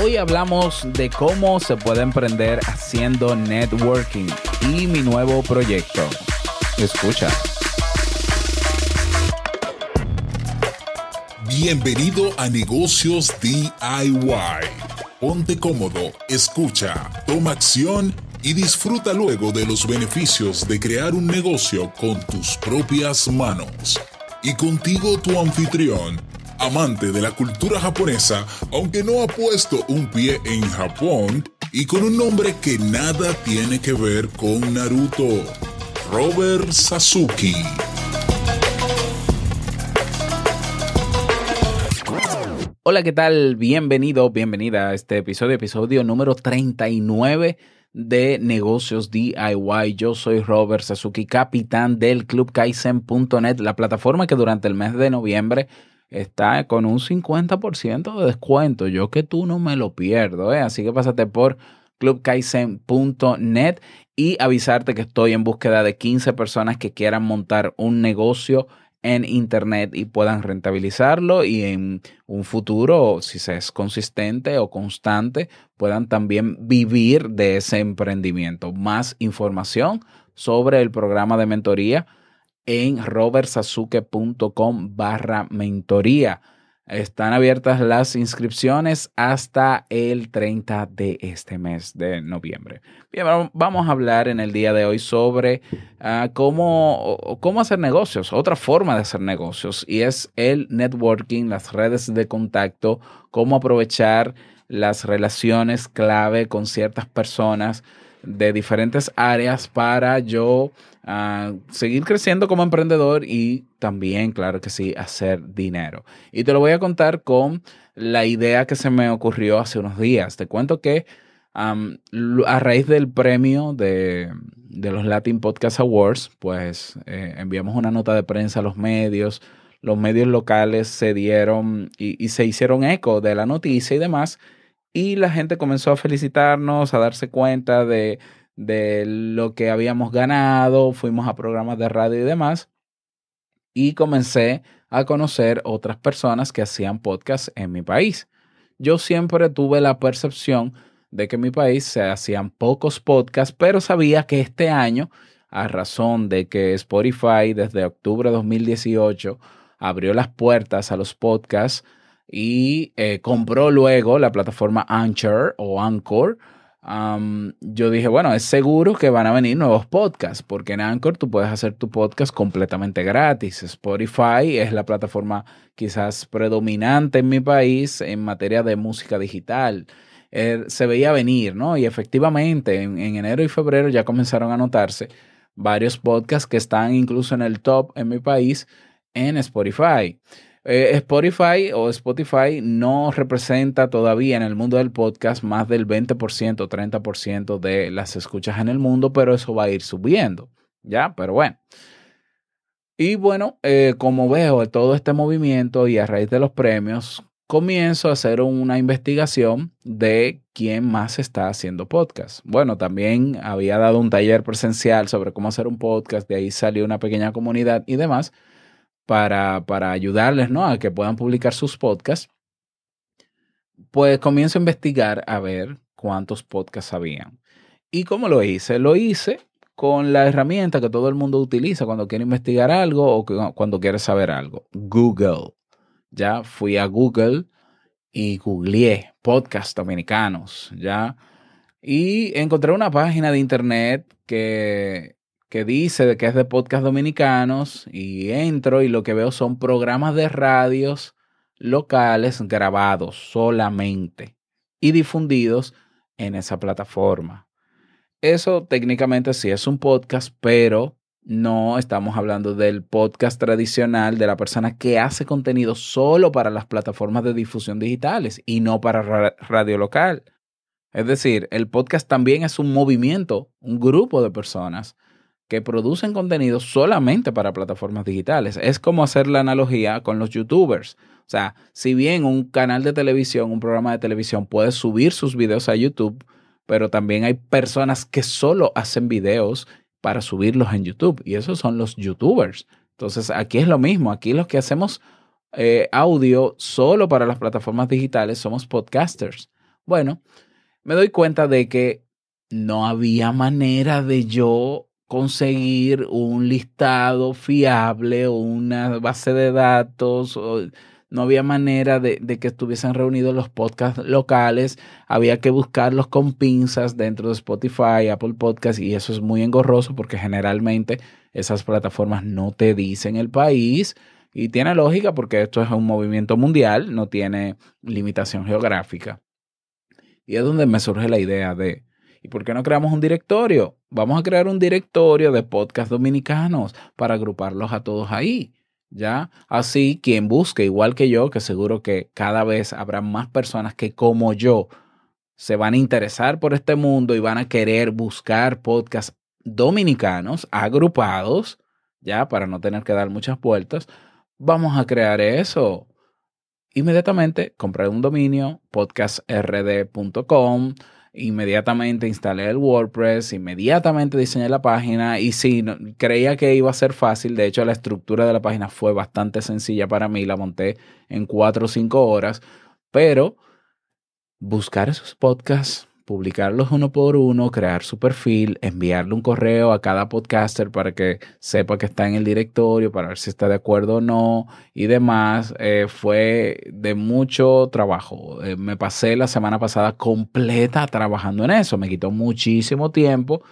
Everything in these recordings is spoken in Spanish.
Hoy hablamos de cómo se puede emprender haciendo networking y mi nuevo proyecto. Escucha. Bienvenido a Negocios DIY. Ponte cómodo, escucha, toma acción y disfruta luego de los beneficios de crear un negocio con tus propias manos. Y contigo tu anfitrión, amante de la cultura japonesa, aunque no ha puesto un pie en Japón, y con un nombre que nada tiene que ver con Naruto, Robert Sasuke. Hola, ¿qué tal? Bienvenido, bienvenida a este episodio, episodio número 39 de negocios DIY. Yo soy Robert Sasuki, capitán del Club Kaizen.net, la plataforma que durante el mes de noviembre está con un 50% de descuento. Yo que tú no me lo pierdo, ¿eh? Así que pásate por clubkaizen.net y avisarte que estoy en búsqueda de 15 personas que quieran montar un negocio en internet y puedan rentabilizarlo y en un futuro, si se es consistente o constante, puedan también vivir de ese emprendimiento. Más información sobre el programa de mentoría en robertsazuke.com barra mentoría. Están abiertas las inscripciones hasta el 30 de este mes de noviembre. Bien, vamos a hablar en el día de hoy sobre ah, cómo, cómo hacer negocios, otra forma de hacer negocios, y es el networking, las redes de contacto, cómo aprovechar las relaciones clave con ciertas personas de diferentes áreas para yo ah, seguir creciendo como emprendedor y también, claro que sí, hacer dinero. Y te lo voy a contar con la idea que se me ocurrió hace unos días. Te cuento que a raíz del premio de, los Latin Podcast Awards, pues eh, enviamos una nota de prensa a los medios. Los medios locales se dieron y se hicieron eco de la noticia y demás. Y la gente comenzó a felicitarnos, a darse cuenta de, de lo que habíamos ganado, fuimos a programas de radio y demás. Y comencé a conocer otras personas que hacían podcast en mi país. Yo siempre tuve la percepción de que en mi país se hacían pocos podcasts, pero sabía que este año, a razón de que Spotify desde octubre de 2018 abrió las puertas a los podcasts y eh, compró luego la plataforma Anchor o Anchor, yo dije, bueno, es seguro que van a venir nuevos podcasts, porque en Anchor tú puedes hacer tu podcast completamente gratis. Spotify es la plataforma quizás predominante en mi país en materia de música digital. Eh, se veía venir, ¿no? Y efectivamente, en enero y febrero ya comenzaron a notarse varios podcasts que están incluso en el top en mi país en Spotify. Eh, Spotify o Spotify no representa todavía en el mundo del podcast más del 20%, 30% de las escuchas en el mundo, pero eso va a ir subiendo, ¿ya? Pero bueno. Y bueno, eh, como veo todo este movimiento y a raíz de los premios, comienzo a hacer una investigación de quién más está haciendo podcast. Bueno, también había dado un taller presencial sobre cómo hacer un podcast, de ahí salió una pequeña comunidad y demás para, ayudarles ¿no? a que puedan publicar sus podcasts, pues comienzo a investigar a ver cuántos podcasts habían. ¿Y cómo lo hice? Lo hice con la herramienta que todo el mundo utiliza cuando quiere investigar algo o cuando quiere saber algo, Google. Ya fui a Google y googleé podcasts dominicanos, ya. Y encontré una página de internet que que dice que es de podcast dominicanos y entro y lo que veo son programas de radios locales grabados solamente y difundidos en esa plataforma. Eso técnicamente sí es un podcast, pero no estamos hablando del podcast tradicional de la persona que hace contenido solo para las plataformas de difusión digitales y no para radio local. Es decir, el podcast también es un movimiento, un grupo de personas que producen contenido solamente para plataformas digitales. Es como hacer la analogía con los youtubers. O sea, si bien un canal de televisión, un programa de televisión puede subir sus videos a YouTube, pero también hay personas que solo hacen videos para subirlos en YouTube y esos son los youtubers. Entonces, aquí es lo mismo, aquí los que hacemos eh, audio solo para las plataformas digitales somos podcasters. Bueno, me doy cuenta de que no había manera de yo conseguir un listado fiable o una base de datos. no había manera de, de, que estuviesen reunidos los podcasts locales. Había que buscarlos con pinzas dentro de Spotify, Apple Podcasts, y eso es muy engorroso porque generalmente esas plataformas no te dicen el país. Y tiene lógica porque esto es un movimiento mundial, no tiene limitación geográfica. Y es donde me surge la idea de, ¿Y por qué no creamos un directorio? Vamos a crear un directorio de podcast dominicanos para agruparlos a todos ahí. ¿Ya? Así, quien busque, igual que yo, que seguro que cada vez habrá más personas que como yo se van a interesar por este mundo y van a querer buscar podcasts dominicanos agrupados, ya para no tener que dar muchas vueltas, vamos a crear eso. Inmediatamente comprar un dominio podcastrd.com, Inmediatamente instalé el WordPress, inmediatamente diseñé la página y si creía que iba a ser fácil. De hecho, la estructura de la página fue bastante sencilla para mí, la monté en cuatro o cinco horas, pero buscar esos podcasts publicarlos uno por uno, crear su perfil, enviarle un correo a cada podcaster para que sepa que está en el directorio, para ver si está de acuerdo o no y demás. Eh, fue de mucho trabajo. Eh, me pasé la semana pasada completa trabajando en eso. Me quitó muchísimo tiempo.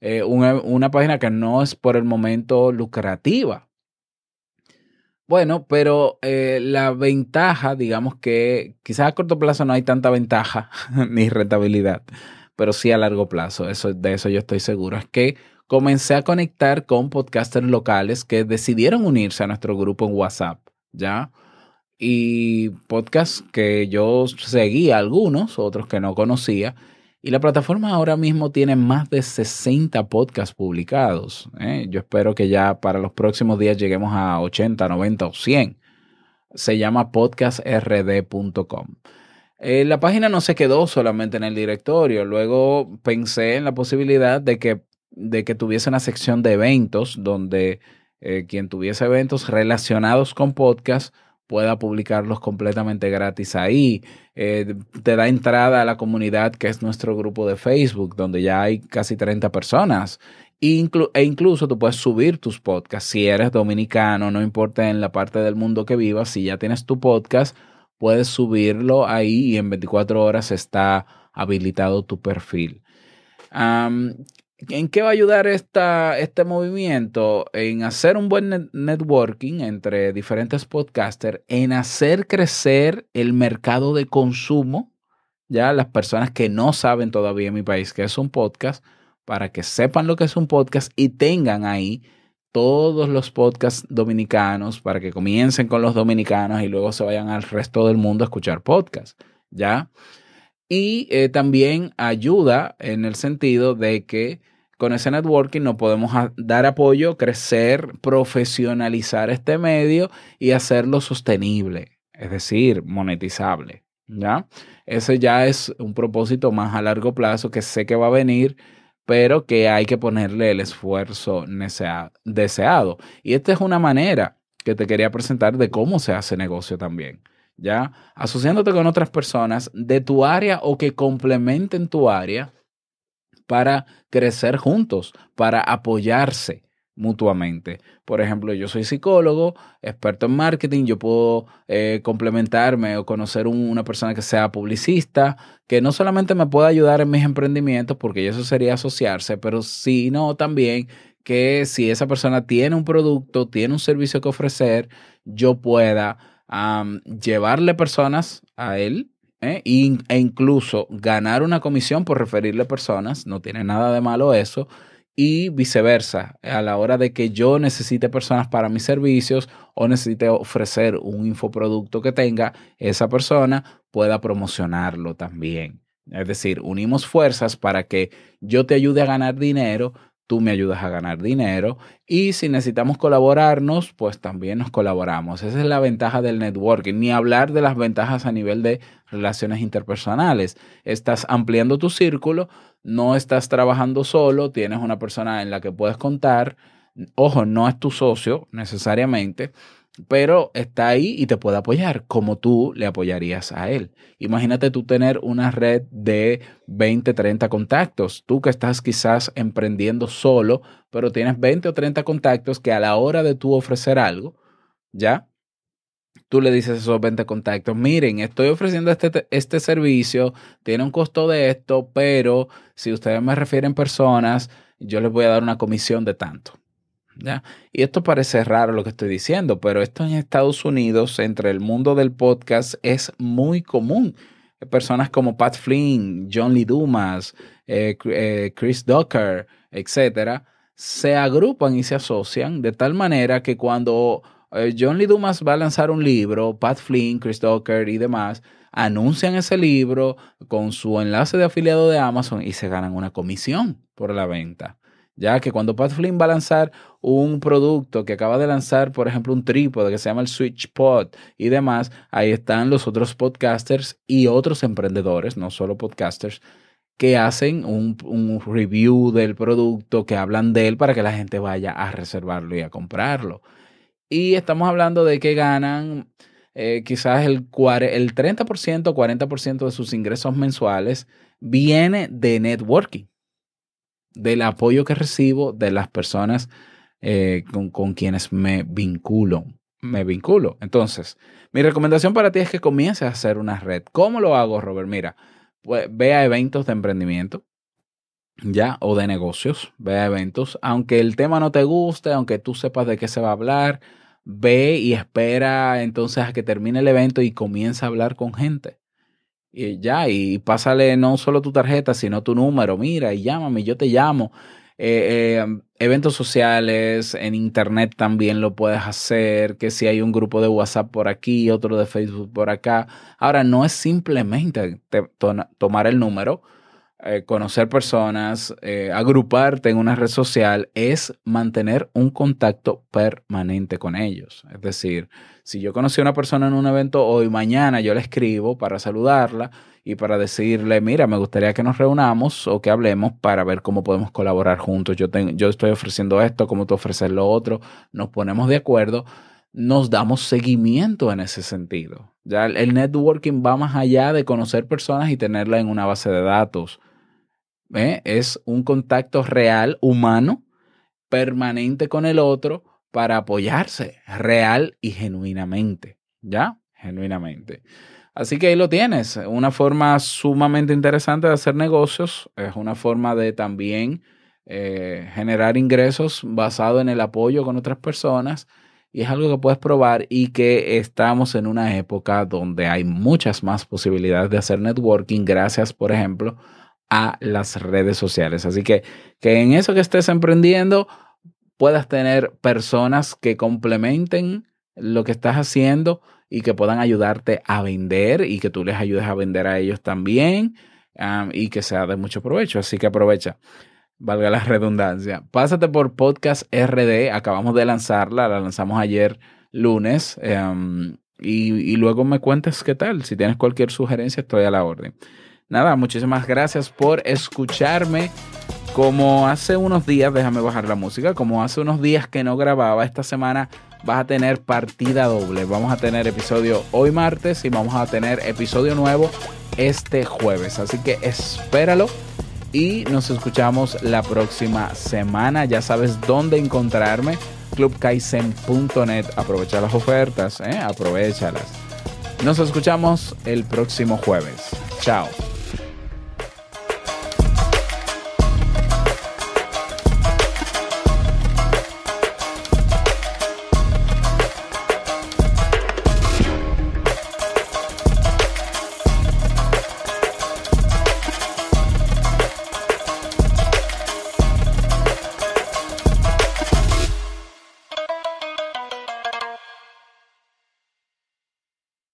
Eh, una página que no es por el momento lucrativa, bueno, pero eh, la ventaja, digamos que quizás a corto plazo no hay tanta ventaja ni rentabilidad, pero sí a largo plazo, eso, de eso yo estoy seguro, es que comencé a conectar con podcasters locales que decidieron unirse a nuestro grupo en WhatsApp, ¿ya? Y podcasts que yo seguía algunos, otros que no conocía, y la plataforma ahora mismo tiene más de 60 podcasts publicados. ¿eh? Yo espero que ya para los próximos días lleguemos a 80, 90 o 100. Se llama podcastrd.com. Eh, la página no se quedó solamente en el directorio. Luego pensé en la posibilidad de que, de que tuviese una sección de eventos donde eh, quien tuviese eventos relacionados con podcasts pueda publicarlos completamente gratis ahí. Eh, te da entrada a la comunidad que es nuestro grupo de Facebook, donde ya hay casi 30 personas. e incluso tú puedes subir tus podcasts. Si eres dominicano, no importa en la parte del mundo que vivas, si ya tienes tu podcast, puedes subirlo ahí y en 24 horas está habilitado tu perfil. ¿En qué va a ayudar esta, este movimiento? En hacer un buen networking entre diferentes podcasters, en hacer crecer el mercado de consumo, ya las personas que no saben todavía en mi país qué es un podcast, para que sepan lo que es un podcast y tengan ahí todos los podcasts dominicanos, para que comiencen con los dominicanos y luego se vayan al resto del mundo a escuchar podcasts, ¿ya? Y eh, también ayuda en el sentido de que con ese networking no podemos dar apoyo, crecer, profesionalizar este medio y hacerlo sostenible, es decir, monetizable. ¿ya? Ese ya es un propósito más a largo plazo que sé que va a venir, pero que hay que ponerle el esfuerzo deseado. Y esta es una manera que te quería presentar de cómo se hace negocio también. ¿Ya? Asociándote con otras personas de tu área o que complementen tu área para crecer juntos, para apoyarse mutuamente. Por ejemplo, yo soy psicólogo, experto en marketing, yo puedo eh, complementarme o conocer una persona que sea publicista, que no solamente me pueda ayudar en mis emprendimientos, porque eso sería asociarse, pero sino también que si esa persona tiene un producto, tiene un servicio que ofrecer, yo pueda llevarle personas a él ¿eh? e incluso ganar una comisión por referirle personas, no tiene nada de malo eso, y viceversa, a la hora de que yo necesite personas para mis servicios o necesite ofrecer un infoproducto que tenga, esa persona pueda promocionarlo también. Es decir, unimos fuerzas para que yo te ayude a ganar dinero tú me ayudas a ganar dinero y si necesitamos colaborarnos, pues también nos colaboramos. Esa es la ventaja del networking, ni hablar de las ventajas a nivel de relaciones interpersonales. Estás ampliando tu círculo, no estás trabajando solo, tienes una persona en la que puedes contar. Ojo, no es tu socio necesariamente, pero está ahí y te puede apoyar como tú le apoyarías a él. Imagínate tú tener una red de 20, 30 contactos, tú que estás quizás emprendiendo solo, pero tienes 20 o 30 contactos que a la hora de tú ofrecer algo, ¿ya? Tú le dices a esos 20 contactos, miren, estoy ofreciendo este, este servicio, tiene un costo de esto, pero si ustedes me refieren personas, yo les voy a dar una comisión de tanto. Y esto parece raro lo que estoy diciendo, pero esto en Estados Unidos, entre el mundo del podcast, es muy común. Personas como Pat Flynn, John Lee Dumas, eh, eh, Chris Docker, etcétera, se agrupan y se asocian de tal manera que cuando eh, John Lee Dumas va a lanzar un libro, Pat Flynn, Chris Docker y demás, anuncian ese libro con su enlace de afiliado de Amazon y se ganan una comisión por la venta ya que cuando Pat Flynn va a lanzar un producto que acaba de lanzar, por ejemplo, un trípode que se llama el SwitchPod y demás, ahí están los otros podcasters y otros emprendedores, no solo podcasters, que hacen un, review del producto, que hablan de él para que la gente vaya a reservarlo y a comprarlo. Y estamos hablando de que ganan eh, quizás el, el 30% o 40% de sus ingresos mensuales viene de networking del apoyo que recibo de las personas eh, con, quienes me vinculo. Me vinculo. Entonces, mi recomendación para ti es que comiences a hacer una red. ¿Cómo lo hago, Robert? Mira, pues, ve a eventos de emprendimiento, ya, o de negocios, ve a eventos. Aunque el tema no te guste, aunque tú sepas de qué se va a hablar, ve y espera entonces a que termine el evento y comienza a hablar con gente. Y ya, y pásale no solo tu tarjeta, sino tu número. Mira, y llámame, yo te llamo. Eh, em, eventos sociales, en internet también lo puedes hacer, que si hay un grupo de WhatsApp por aquí, otro de Facebook por acá. Ahora, no es simplemente tomar el número, eh, conocer personas, eh, agruparte en una red social, es mantener un contacto permanente con ellos. Es decir, si yo conocí a una persona en un evento hoy, mañana yo le escribo para saludarla y para decirle, mira, me gustaría que nos reunamos o que hablemos para ver cómo podemos colaborar juntos. Yo, tengo, yo estoy ofreciendo esto, cómo tú ofreces lo otro, nos ponemos de acuerdo, nos damos seguimiento en ese sentido. Ya el networking va más allá de conocer personas y tenerla en una base de datos. ¿eh? es un contacto real, humano, permanente con el otro para apoyarse real y genuinamente, ¿ya? Genuinamente. Así que ahí lo tienes, una forma sumamente interesante de hacer negocios, es una forma de también eh, generar ingresos basado en el apoyo con otras personas y es algo que puedes probar y que estamos en una época donde hay muchas más posibilidades de hacer networking gracias, por ejemplo, a las redes sociales. Así que que en eso que estés emprendiendo puedas tener personas que complementen lo que estás haciendo y que puedan ayudarte a vender y que tú les ayudes a vender a ellos también y que sea de mucho provecho. Así que aprovecha, valga la redundancia. Pásate por Podcast RD, acabamos de lanzarla, la lanzamos ayer lunes em, y luego me cuentes qué tal. Si tienes cualquier sugerencia, estoy a la orden nada, muchísimas gracias por escucharme. Como hace unos días, déjame bajar la música, como hace unos días que no grababa, esta semana vas a tener partida doble. Vamos a tener episodio hoy martes y vamos a tener episodio nuevo este jueves. Así que espéralo y nos escuchamos la próxima semana. Ya sabes dónde encontrarme, clubkaizen.net. Aprovecha las ofertas, ¿eh? aprovechalas. Nos escuchamos el próximo jueves. Chao.